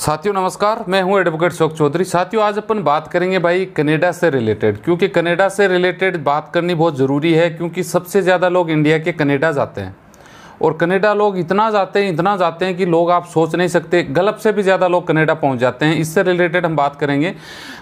साथियों नमस्कार मैं हूं एडवोकेट शोक चौधरी साथियों आज अपन बात करेंगे भाई कनाडा से रिलेटेड क्योंकि कनाडा से रिलेटेड बात करनी बहुत ज़रूरी है क्योंकि सबसे ज़्यादा लोग इंडिया के कनाडा जाते हैं और कनेडा लोग इतना जाते हैं इतना जाते हैं कि लोग आप सोच नहीं सकते गलत से भी ज़्यादा लोग कनेडा पहुंच जाते हैं इससे रिलेटेड हम बात करेंगे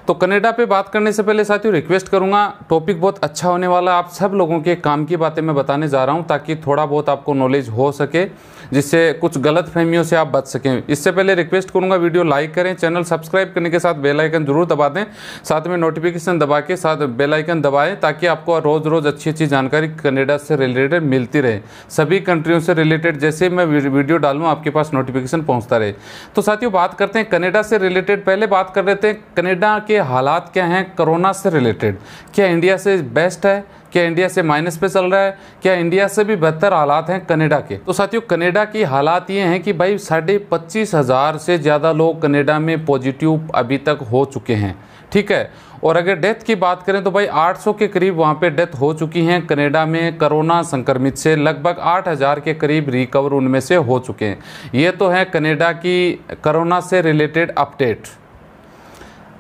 तो कनेडा पे बात करने से पहले साथियों रिक्वेस्ट करूँगा टॉपिक बहुत अच्छा होने वाला आप सब लोगों के काम की बातें मैं बताने जा रहा हूँ ताकि थोड़ा बहुत आपको नॉलेज हो सके जिससे कुछ गलत फहमियों से आप बच सकें इससे पहले रिक्वेस्ट करूँगा वीडियो लाइक करें चैनल सब्सक्राइब करने के साथ बेलाइकन ज़रूर दबा दें साथ में नोटिफिकेशन दबा के साथ बेलाइकन दबाएँ ताकि आपको रोज़ रोज़ अच्छी अच्छी जानकारी कनेडा से रिलेटेड मिलती रहे सभी कंट्रियों न्यूज़ से रिलेटेड जैसे मैं वीडियो डालूँ आपके पास नोटिफिकेशन पहुँचता रहे तो साथियों बात करते हैं कनेडा से रिलेटेड पहले बात कर लेते हैं कनेडा के हालात क्या हैं कोरोना से रिलेटेड क्या इंडिया से बेस्ट है क्या इंडिया से माइनस पे चल रहा है क्या इंडिया से भी बेहतर हालात हैं कनेडा के तो साथियों कनेडा की हालात ये हैं कि भाई साढ़े पच्चीस हज़ार से ज़्यादा लोग कनेडा में पॉजिटिव अभी तक हो चुके हैं ठीक है और अगर डेथ की बात करें तो भाई 800 के करीब वहाँ पे डेथ हो चुकी हैं कनाडा में कोरोना संक्रमित से लगभग 8000 के करीब रिकवर उनमें से हो चुके हैं ये तो है कनाडा की कोरोना से रिलेटेड अपडेट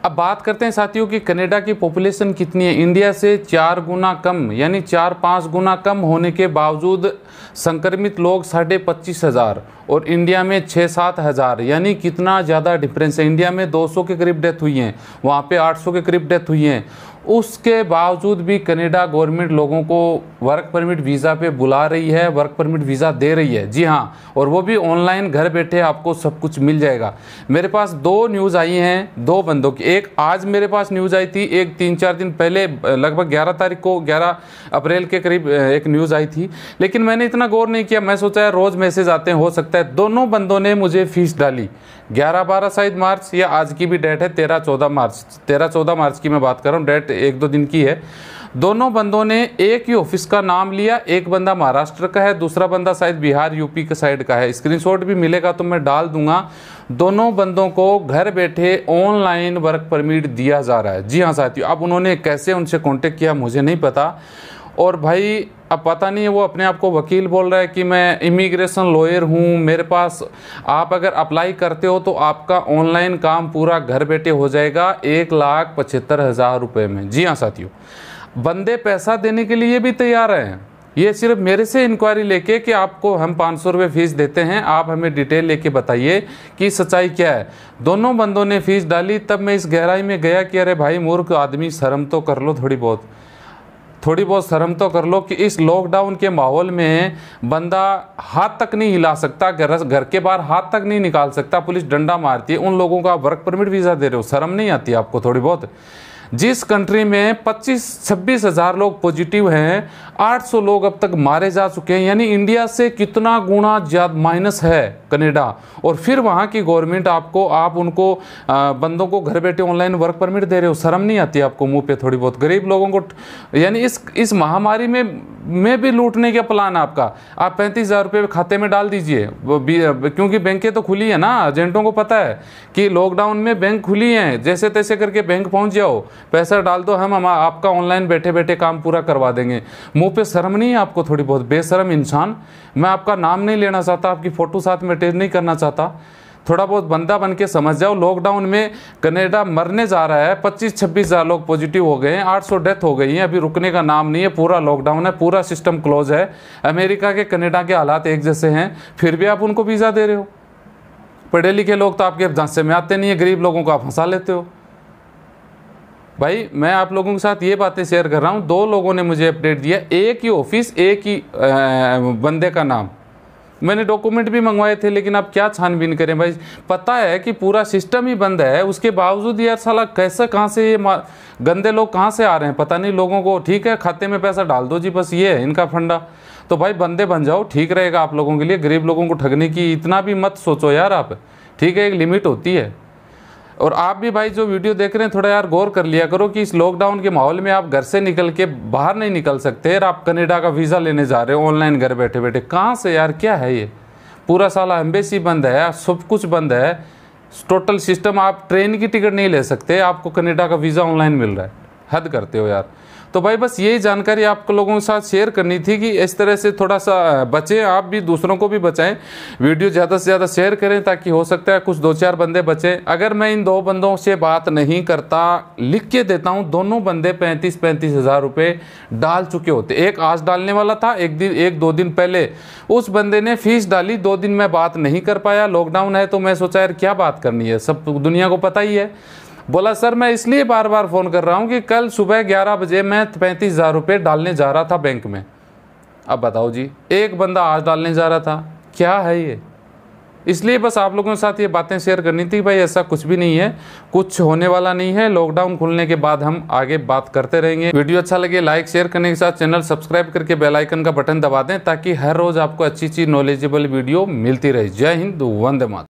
अब बात करते हैं साथियों कि कनाडा की पॉपुलेशन कितनी है इंडिया से चार गुना कम यानी चार पाँच गुना कम होने के बावजूद संक्रमित लोग साढ़े पच्चीस हज़ार और इंडिया में छः सात हज़ार यानी कितना ज़्यादा डिफरेंस है इंडिया में 200 के करीब डेथ हुई हैं वहाँ पे 800 के करीब डेथ हुई हैं उसके बावजूद भी कनेडा गवर्नमेंट लोगों को वर्क परमिट वीज़ा पे बुला रही है वर्क परमिट वीज़ा दे रही है जी हाँ और वो भी ऑनलाइन घर बैठे आपको सब कुछ मिल जाएगा मेरे पास दो न्यूज़ आई हैं दो बंदों की एक आज मेरे पास न्यूज़ आई थी एक तीन चार दिन पहले लगभग ग्यारह तारीख को ग्यारह अप्रैल के करीब एक न्यूज़ आई थी लेकिन मैंने इतना गौर नहीं किया मैं सोचा है रोज़ मैसेज आते हैं हो सकता है दोनों बंदों ने मुझे फीस डाली ग्यारह बारह शायद मार्च या आज की भी डेट है तेरह चौदह मार्च तेरह चौदह मार्च की मैं बात कर रहा हूँ डेट तो एक दो दिन की है दोनों बंदों ने एक ही ऑफिस का नाम लिया एक बंदा महाराष्ट्र का है दूसरा बंदा शायद बिहार यूपी के साइड का है स्क्रीनशॉट भी मिलेगा तो मैं डाल दूंगा दोनों बंदों को घर बैठे ऑनलाइन वर्क परमिट दिया जा रहा है जी हाँ साथियों अब उन्होंने कैसे उनसे कॉन्टेक्ट किया मुझे नहीं पता और भाई अब पता नहीं है वो अपने आप को वकील बोल रहा है कि मैं इमिग्रेशन लॉयर हूँ मेरे पास आप अगर अप्लाई करते हो तो आपका ऑनलाइन काम पूरा घर बैठे हो जाएगा एक लाख पचहत्तर हज़ार रुपये में जी हाँ साथियों बंदे पैसा देने के लिए भी तैयार हैं ये सिर्फ मेरे से इंक्वायरी लेके कि आपको हम पाँच सौ रुपये फ़ीस देते हैं आप हमें डिटेल लेके बताइए कि सच्चाई क्या है दोनों बंदों ने फ़ीस डाली तब मैं इस गहराई में गया कि अरे भाई मूर्ख आदमी शर्म तो कर लो थोड़ी बहुत थोड़ी बहुत शर्म तो कर लो कि इस लॉकडाउन के माहौल में बंदा हाथ तक नहीं हिला सकता घर के बाहर हाथ तक नहीं निकाल सकता पुलिस डंडा मारती है उन लोगों का वर्क परमिट वीज़ा दे रहे हो शर्म नहीं आती आपको थोड़ी बहुत जिस कंट्री में 25 छब्बीस हज़ार लोग पॉजिटिव हैं 800 लोग अब तक मारे जा चुके हैं यानी इंडिया से कितना गुणा ज़्यादा माइनस है कनेडा और फिर वहाँ की गवर्नमेंट आपको आप उनको आ, बंदों को घर बैठे ऑनलाइन वर्क परमिट दे रहे हो शर्म नहीं आती आपको मुंह पे थोड़ी बहुत गरीब लोगों को यानी इस इस महामारी में में भी लूटने का प्लान आपका आप पैंतीस हज़ार रुपये खाते में डाल दीजिए वो क्योंकि बैंकें तो खुली है ना एजेंटों को पता है कि लॉकडाउन में बैंक खुली हैं जैसे तैसे करके बैंक पहुंच जाओ पैसा डाल दो हम हम आपका ऑनलाइन बैठे बैठे काम पूरा करवा देंगे मुंह पे शर्म नहीं है आपको थोड़ी बहुत बेशरम इंसान मैं आपका नाम नहीं लेना चाहता आपकी फ़ोटो साथ में अटैच नहीं करना चाहता थोड़ा बहुत बंदा बन के समझ जाओ लॉकडाउन में कनेडा मरने जा रहा है पच्चीस छब्बीस हज़ार लोग पॉजिटिव हो गए हैं आठ सौ डेथ हो गई हैं अभी रुकने का नाम नहीं है पूरा लॉकडाउन है पूरा सिस्टम क्लोज है अमेरिका के कनेडा के हालात एक जैसे हैं फिर भी आप उनको वीज़ा दे रहे हो पढ़े लिखे लोग तो आपके झांसे में आते नहीं है गरीब लोगों को आप फंसा लेते हो भाई मैं आप लोगों के साथ ये बातें शेयर कर रहा हूँ दो लोगों ने मुझे अपडेट दिया एक ही ऑफिस एक ही बंदे का नाम मैंने डॉक्यूमेंट भी मंगवाए थे लेकिन आप क्या छानबीन करें भाई पता है कि पूरा सिस्टम ही बंद है उसके बावजूद यार साला कैसे कहाँ से ये गंदे लोग कहाँ से आ रहे हैं पता नहीं लोगों को ठीक है खाते में पैसा डाल दो जी बस ये है इनका फंडा तो भाई बंदे बन जाओ ठीक रहेगा आप लोगों के लिए गरीब लोगों को ठगने की इतना भी मत सोचो यार आप ठीक है एक लिमिट होती है और आप भी भाई जो वीडियो देख रहे हैं थोड़ा यार गौर कर लिया करो कि इस लॉकडाउन के माहौल में आप घर से निकल के बाहर नहीं निकल सकते यार आप कनेडा का वीज़ा लेने जा रहे हो ऑनलाइन घर बैठे बैठे कहाँ से यार क्या है ये पूरा साला एम्बेसी बंद है सब कुछ बंद है टोटल सिस्टम आप ट्रेन की टिकट नहीं ले सकते आपको कनेडा का वीज़ा ऑनलाइन मिल रहा है हद करते हो यार तो भाई बस यही जानकारी आप लोगों के साथ शेयर करनी थी कि इस तरह से थोड़ा सा बचें आप भी दूसरों को भी बचाएं वीडियो ज़्यादा से ज़्यादा शेयर करें ताकि हो सकता है कुछ दो चार बंदे बचें अगर मैं इन दो बंदों से बात नहीं करता लिख के देता हूं दोनों बंदे पैंतीस पैंतीस हज़ार रुपये डाल चुके होते एक आज डालने वाला था एक दिन एक दो दिन पहले उस बंदे ने फीस डाली दो दिन मैं बात नहीं कर पाया लॉकडाउन है तो मैं सोचा यार क्या बात करनी है सब दुनिया को पता ही है बोला सर मैं इसलिए बार बार फ़ोन कर रहा हूँ कि कल सुबह ग्यारह बजे मैं पैंतीस हज़ार रुपये डालने जा रहा था बैंक में अब बताओ जी एक बंदा आज डालने जा रहा था क्या है ये इसलिए बस आप लोगों के साथ ये बातें शेयर करनी थी भाई ऐसा कुछ भी नहीं है कुछ होने वाला नहीं है लॉकडाउन खुलने के बाद हम आगे बात करते रहेंगे वीडियो अच्छा लगे लाइक शेयर करने के साथ चैनल सब्सक्राइब करके बेल आइकन का बटन दबा दें ताकि हर रोज आपको अच्छी अच्छी नॉलेजेबल वीडियो मिलती रहे जय हिंद वंदे मात